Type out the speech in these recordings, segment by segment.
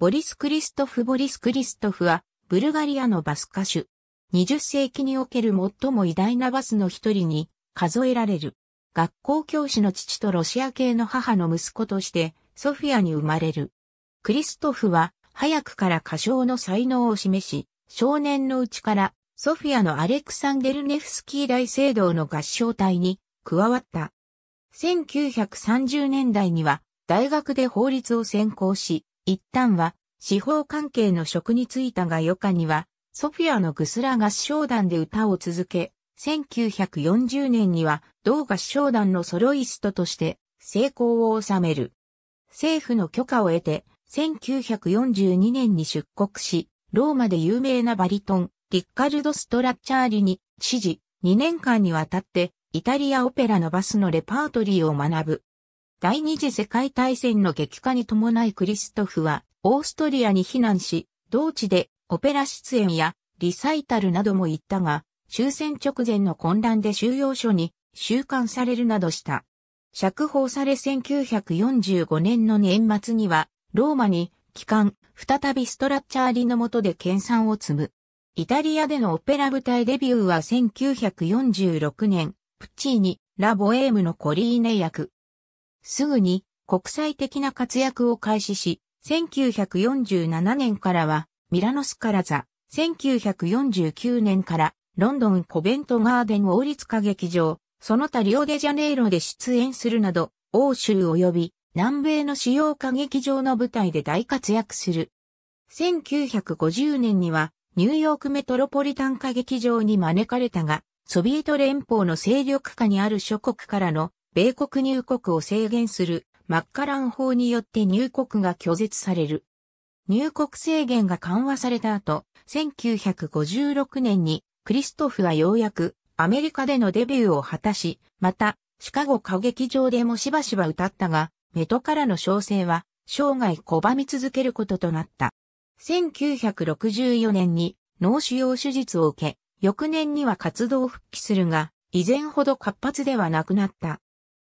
ボリス・クリストフ・ボリス・クリストフは、ブルガリアのバス歌手。20世紀における最も偉大なバスの一人に数えられる。学校教師の父とロシア系の母の息子として、ソフィアに生まれる。クリストフは、早くから歌唱の才能を示し、少年のうちから、ソフィアのアレクサンデルネフスキー大聖堂の合唱隊に加わった。1930年代には、大学で法律を専攻し、一旦は、司法関係の職に就いたが余暇には、ソフィアのグスラ合唱団で歌を続け、1940年には同合唱団のソロイストとして成功を収める。政府の許可を得て、1942年に出国し、ローマで有名なバリトン、リッカルド・ストラッチャーリに、指示、2年間にわたって、イタリアオペラのバスのレパートリーを学ぶ。第二次世界大戦の激化に伴いクリストフはオーストリアに避難し、同地でオペラ出演やリサイタルなども行ったが、終戦直前の混乱で収容所に収監されるなどした。釈放され1945年の年末には、ローマに帰還、再びストラッチャーリの下で研鑽を積む。イタリアでのオペラ舞台デビューは1946年、プッチーニ、ラ・ボエームのコリーネ役、すぐに国際的な活躍を開始し、1947年からはミラノスカラザ、1949年からロンドンコベントガーデン王立歌劇場、その他リオデジャネイロで出演するなど、欧州及び南米の主要歌劇場の舞台で大活躍する。1950年にはニューヨークメトロポリタン歌劇場に招かれたが、ソビエト連邦の勢力下にある諸国からの米国入国を制限するマッカラン法によって入国が拒絶される。入国制限が緩和された後、1956年にクリストフはようやくアメリカでのデビューを果たし、またシカゴ歌劇場でもしばしば歌ったが、メトからの招請は生涯拒み続けることとなった。1964年に脳腫瘍手術を受け、翌年には活動復帰するが、以前ほど活発ではなくなった。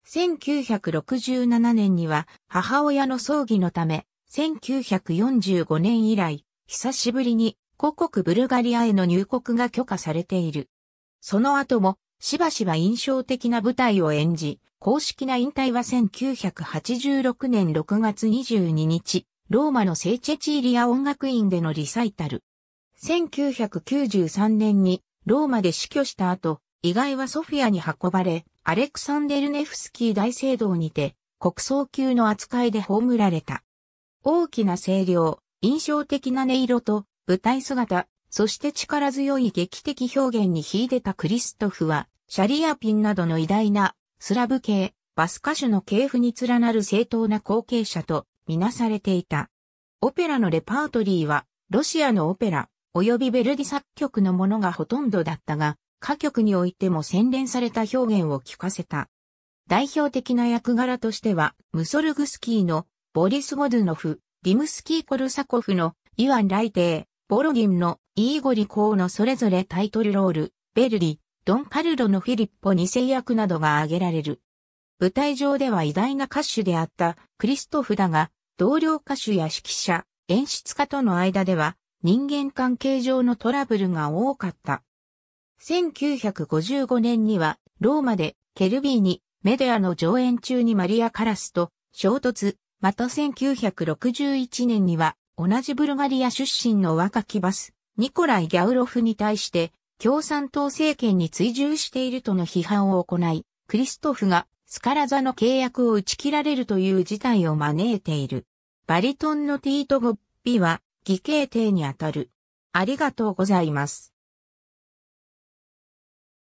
1967年には母親の葬儀のため、1945年以来、久しぶりに故国ブルガリアへの入国が許可されている。その後も、しばしば印象的な舞台を演じ、公式な引退は1986年6月22日、ローマの聖チェチーリア音楽院でのリサイタル。1993年にローマで死去した後、意外はソフィアに運ばれ、アレクサンデルネフスキー大聖堂にて、国葬級の扱いで葬られた。大きな声量、印象的な音色と、舞台姿、そして力強い劇的表現に秀でたクリストフは、シャリアピンなどの偉大な、スラブ系、バス歌手の系譜に連なる正当な後継者と、みなされていた。オペラのレパートリーは、ロシアのオペラ、及びベルディ作曲のものがほとんどだったが、歌曲においても洗練された表現を聞かせた。代表的な役柄としては、ムソルグスキーのボリス・ゴドゥノフ、リムスキー・コルサコフのイワン・ライテー、ボロギンのイーゴリ・コーのそれぞれタイトルロール、ベルリ、ドン・カルロのフィリッポ2世役などが挙げられる。舞台上では偉大な歌手であったクリストフだが、同僚歌手や指揮者、演出家との間では人間関係上のトラブルが多かった。1955年には、ローマでケルビーにメデアの上演中にマリア・カラスと衝突、また1961年には、同じブルガリア出身の若きバス、ニコライ・ギャウロフに対して、共産党政権に追従しているとの批判を行い、クリストフがスカラザの契約を打ち切られるという事態を招いている。バリトンのティート・ゴッピは、義兄弟にあたる。ありがとうございます。